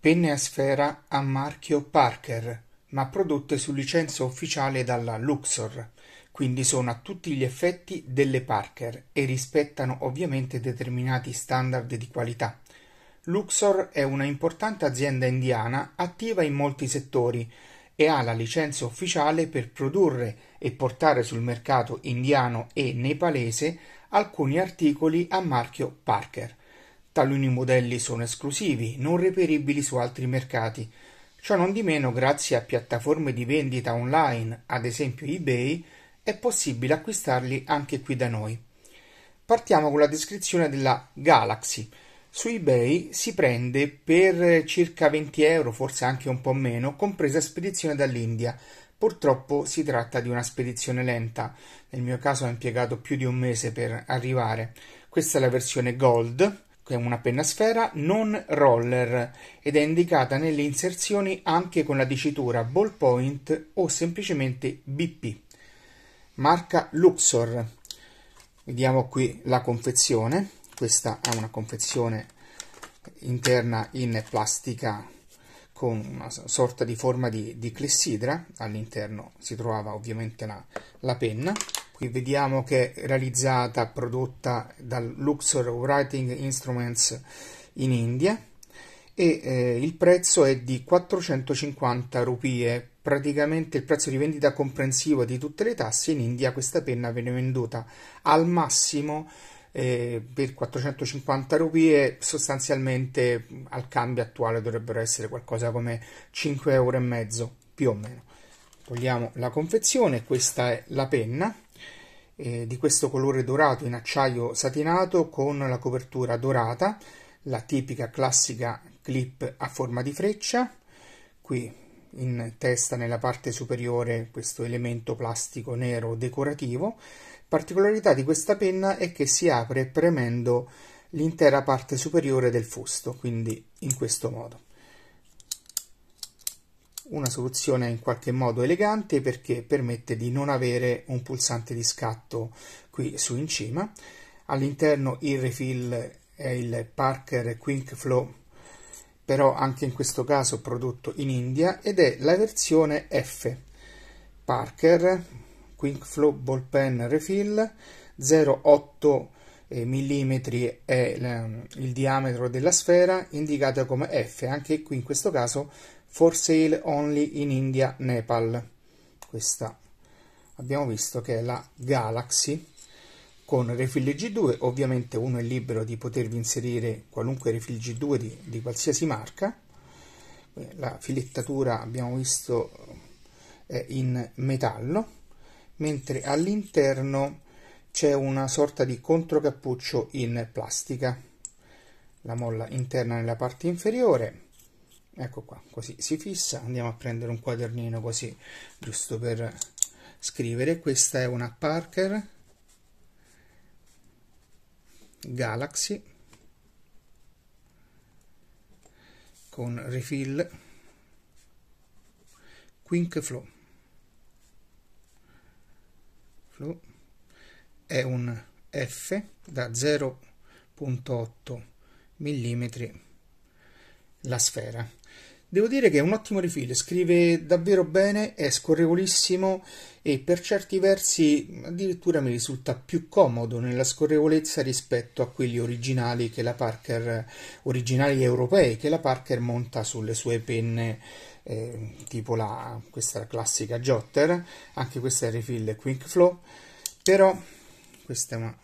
Penne a sfera a marchio Parker ma prodotte su licenza ufficiale dalla Luxor, quindi sono a tutti gli effetti delle Parker e rispettano ovviamente determinati standard di qualità. Luxor è una importante azienda indiana attiva in molti settori e ha la licenza ufficiale per produrre e portare sul mercato indiano e nepalese alcuni articoli a marchio Parker Taluni modelli sono esclusivi, non reperibili su altri mercati. Ciò non di meno, grazie a piattaforme di vendita online, ad esempio eBay, è possibile acquistarli anche qui da noi. Partiamo con la descrizione della Galaxy. Su eBay si prende per circa 20 euro, forse anche un po' meno, compresa spedizione dall'India. Purtroppo si tratta di una spedizione lenta, nel mio caso ha impiegato più di un mese per arrivare. Questa è la versione Gold, è una penna sfera non roller ed è indicata nelle inserzioni anche con la dicitura ballpoint o semplicemente BP. Marca Luxor. Vediamo qui la confezione. Questa è una confezione interna in plastica con una sorta di forma di, di clessidra. All'interno si trovava ovviamente la, la penna. Qui vediamo che è realizzata, prodotta dal Luxor Writing Instruments in India e eh, il prezzo è di 450 rupie, praticamente il prezzo di vendita comprensivo di tutte le tasse in India questa penna viene venduta al massimo eh, per 450 rupie sostanzialmente al cambio attuale dovrebbero essere qualcosa come 5 euro e mezzo più o meno togliamo la confezione questa è la penna eh, di questo colore dorato in acciaio satinato con la copertura dorata, la tipica classica clip a forma di freccia, qui in testa nella parte superiore questo elemento plastico nero decorativo. Particolarità di questa penna è che si apre premendo l'intera parte superiore del fusto, quindi in questo modo una soluzione in qualche modo elegante perché permette di non avere un pulsante di scatto qui su in cima. All'interno il refill è il Parker Quink Flow, però anche in questo caso prodotto in India ed è la versione F Parker Quink Flow Ball Pen Refill 08 mm è il diametro della sfera indicata come F, anche qui in questo caso for sale only in India, Nepal. Questa abbiamo visto che è la Galaxy con refill G2, ovviamente uno è libero di potervi inserire qualunque refill G2 di, di qualsiasi marca. Eh, la filettatura abbiamo visto è in metallo, mentre all'interno c'è una sorta di controcappuccio in plastica. La molla interna nella parte inferiore, ecco qua così si fissa andiamo a prendere un quadernino così giusto per scrivere questa è una Parker Galaxy con refill Quink Flow Flow è un F da 0.8 mm la sfera. Devo dire che è un ottimo refill, scrive davvero bene, è scorrevolissimo e per certi versi addirittura mi risulta più comodo nella scorrevolezza rispetto a quelli originali, che la Parker, originali europei che la Parker monta sulle sue penne eh, tipo la, questa classica Jotter, anche questa è refill Quick Flow, però questa è una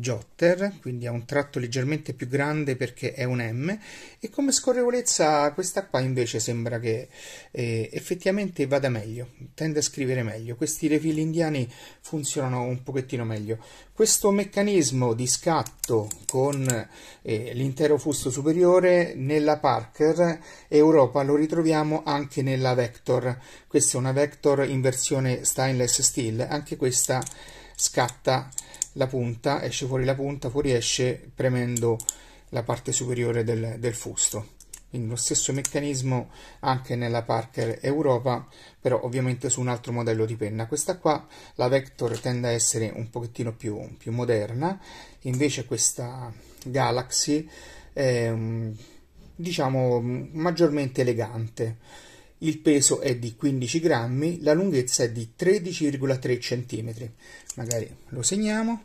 Jotter, quindi ha un tratto leggermente più grande perché è un M, e come scorrevolezza questa qua invece sembra che eh, effettivamente vada meglio, tende a scrivere meglio, questi refill indiani funzionano un pochettino meglio. Questo meccanismo di scatto con eh, l'intero fusto superiore nella Parker Europa lo ritroviamo anche nella Vector, questa è una Vector in versione stainless steel, anche questa scatta la punta, esce fuori la punta, fuoriesce premendo la parte superiore del, del fusto. Quindi lo stesso meccanismo anche nella Parker Europa, però ovviamente su un altro modello di penna. Questa qua, la Vector, tende a essere un pochettino più, più moderna, invece questa Galaxy è mm, diciamo mm, maggiormente elegante il peso è di 15 grammi, la lunghezza è di 13,3 cm. Magari lo segniamo,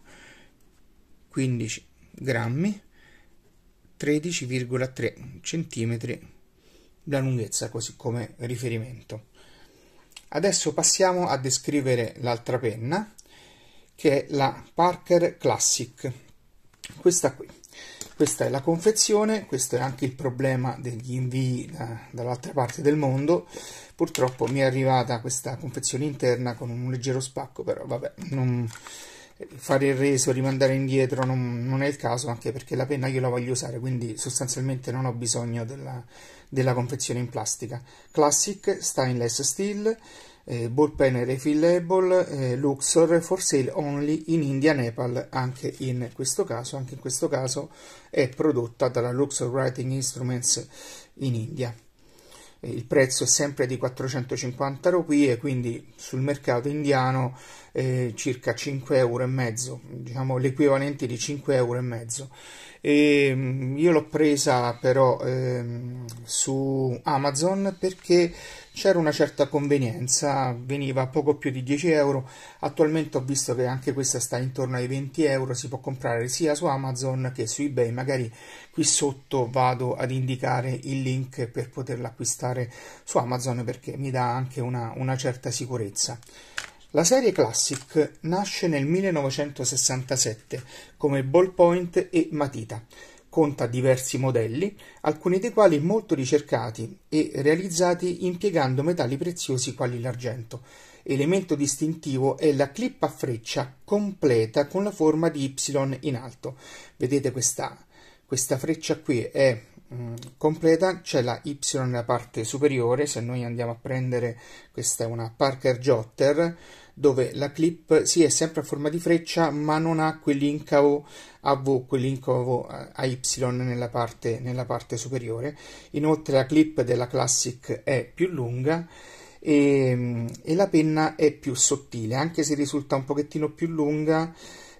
15 grammi, 13,3 cm la lunghezza così come riferimento. Adesso passiamo a descrivere l'altra penna che è la Parker Classic, questa qui. Questa è la confezione, questo è anche il problema degli invii da, dall'altra parte del mondo. Purtroppo mi è arrivata questa confezione interna con un leggero spacco, però vabbè, non, eh, fare il reso, rimandare indietro non, non, è il caso, anche perché la penna io la voglio usare, quindi sostanzialmente non ho bisogno della, della confezione in plastica. Classic, stainless steel, eh, bullpen Refillable, eh, Luxor, For Sale Only in India, Nepal, anche in questo caso, anche in questo caso è prodotta dalla Luxor Writing Instruments in India. Eh, il prezzo è sempre di 450 rupie, quindi sul mercato indiano eh, circa 5 euro e mezzo, diciamo l'equivalente di 5 euro e mezzo. Ehm, io l'ho presa però eh, su Amazon perché c'era una certa convenienza, veniva poco più di 10 euro, attualmente ho visto che anche questa sta intorno ai 20 euro, si può comprare sia su Amazon che su eBay, magari qui sotto vado ad indicare il link per poterla acquistare su Amazon perché mi dà anche una, una certa sicurezza. La serie Classic nasce nel 1967 come ballpoint e matita conta diversi modelli, alcuni dei quali molto ricercati e realizzati impiegando metalli preziosi quali l'argento. Elemento distintivo è la clip a freccia completa con la forma di Y in alto. Vedete questa, questa freccia qui è mm, completa, c'è la Y nella parte superiore, se noi andiamo a prendere, questa è una Parker Jotter, dove la clip si sì, è sempre a forma di freccia ma non ha quell'incavo a V, quell'incavo eh, a Y nella parte, nella parte superiore. Inoltre la clip della Classic è più lunga e, ehm, e la penna è più sottile, anche se risulta un pochettino più lunga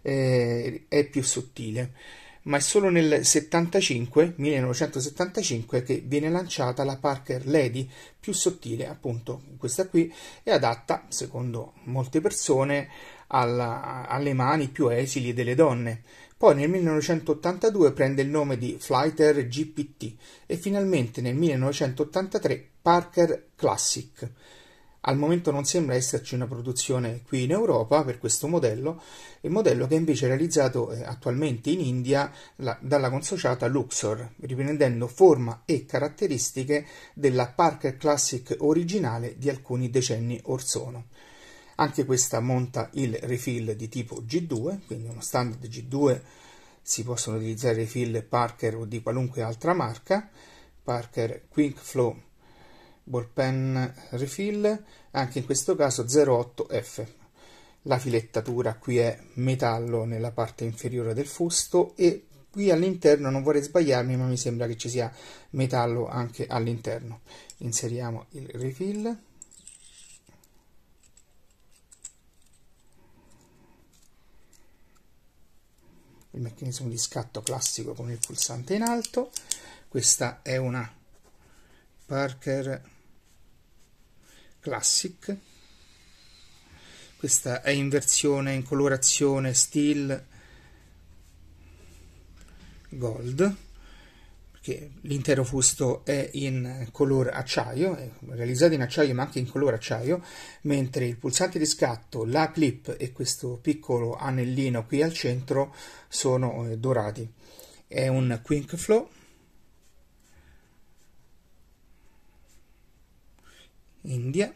eh, è più sottile ma è solo nel 75, 1975 che viene lanciata la Parker Lady più sottile, appunto questa qui, e adatta, secondo molte persone, alla, alle mani più esili delle donne. Poi nel 1982 prende il nome di Flighter GPT e finalmente nel 1983 Parker Classic. Al momento non sembra esserci una produzione qui in Europa per questo modello, il modello che è invece realizzato eh, attualmente in India dalla consociata Luxor, riprendendo forma e caratteristiche della Parker Classic originale di alcuni decenni or sono. Anche questa monta il refill di tipo G2, quindi uno standard G2 si possono utilizzare refill Parker o di qualunque altra marca, Parker Quick Flow ballpen refill, anche in questo caso 08F. La filettatura qui è metallo nella parte inferiore del fusto e qui all'interno non vorrei sbagliarmi ma mi sembra che ci sia metallo anche all'interno. Inseriamo il refill. Il meccanismo di scatto classico con il pulsante in alto. Questa è una Parker Classic questa è in versione in colorazione steel gold perché l'intero fusto è in color acciaio è realizzato in acciaio ma anche in color acciaio mentre il pulsante di scatto la clip e questo piccolo anellino qui al centro sono eh, dorati è un quink flow India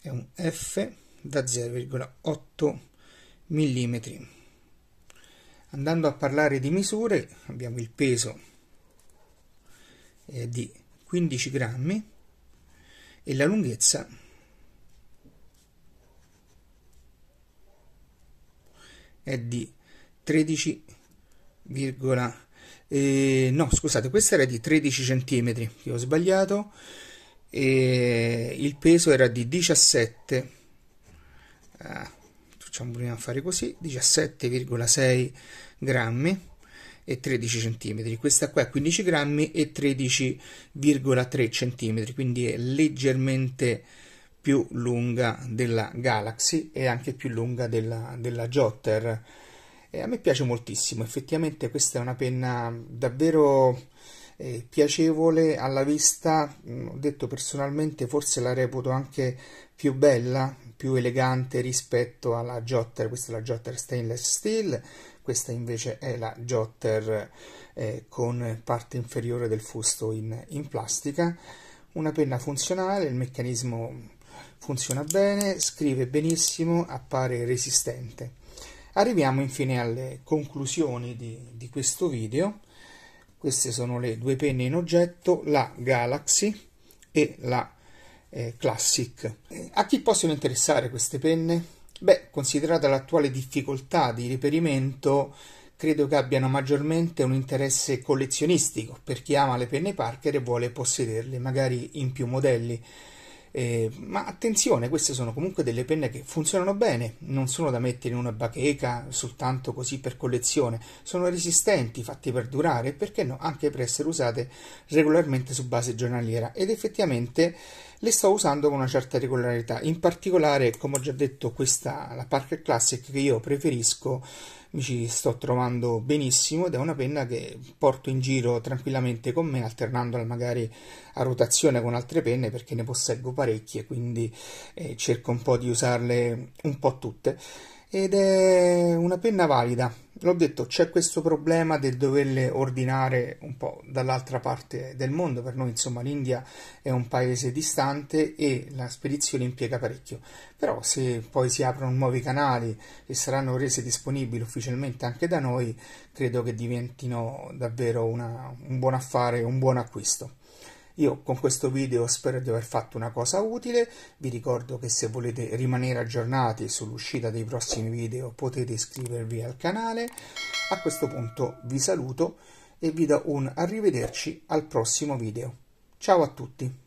è un F da 0,8 mm. Andando a parlare di misure, abbiamo il peso eh, di 15 grammi e la lunghezza è di 13,5 e, no, scusate, questa era di 13 cm, io ho sbagliato. E il peso era di 17. Ah, facciamo prima fare così, 17,6 grammi e 13 cm. Questa qua è 15 grammi e 13,3 cm, quindi è leggermente più lunga della Galaxy e anche più lunga della, della Jotter. Eh, a me piace moltissimo, effettivamente questa è una penna davvero eh, piacevole alla vista, mm, ho detto personalmente forse la reputo anche più bella, più elegante rispetto alla Jotter, questa è la Jotter Stainless Steel, questa invece è la Jotter eh, con parte inferiore del fusto in, in plastica, una penna funzionale, il meccanismo funziona bene, scrive benissimo, appare resistente. Arriviamo infine alle conclusioni di, di questo video. Queste sono le due penne in oggetto, la Galaxy e la eh, Classic. Eh, a chi possono interessare queste penne? Beh, considerata l'attuale difficoltà di reperimento, credo che abbiano maggiormente un interesse collezionistico per chi ama le penne Parker e vuole possederle magari in più modelli. Eh, ma attenzione, queste sono comunque delle penne che funzionano bene, non sono da mettere in una bacheca soltanto così per collezione, sono resistenti, fatte per durare e perché no, anche per essere usate regolarmente su base giornaliera ed effettivamente le sto usando con una certa regolarità. In particolare, come ho già detto, questa la Parker Classic che io preferisco, mi ci sto trovando benissimo ed è una penna che porto in giro tranquillamente con me, alternandola magari a rotazione con altre penne perché ne posseggo parecchie, quindi eh, cerco un po' di usarle un po' tutte. Ed è una penna valida, l'ho detto, c'è questo problema del doverle ordinare un po' dall'altra parte del mondo, per noi insomma l'India è un paese distante e la spedizione impiega parecchio, però se poi si aprono nuovi canali e saranno rese disponibili ufficialmente anche da noi, credo che diventino davvero una, un buon affare, un buon acquisto. Io con questo video spero di aver fatto una cosa utile, vi ricordo che se volete rimanere aggiornati sull'uscita dei prossimi video potete iscrivervi al canale, a questo punto vi saluto e vi do un arrivederci al prossimo video. Ciao a tutti!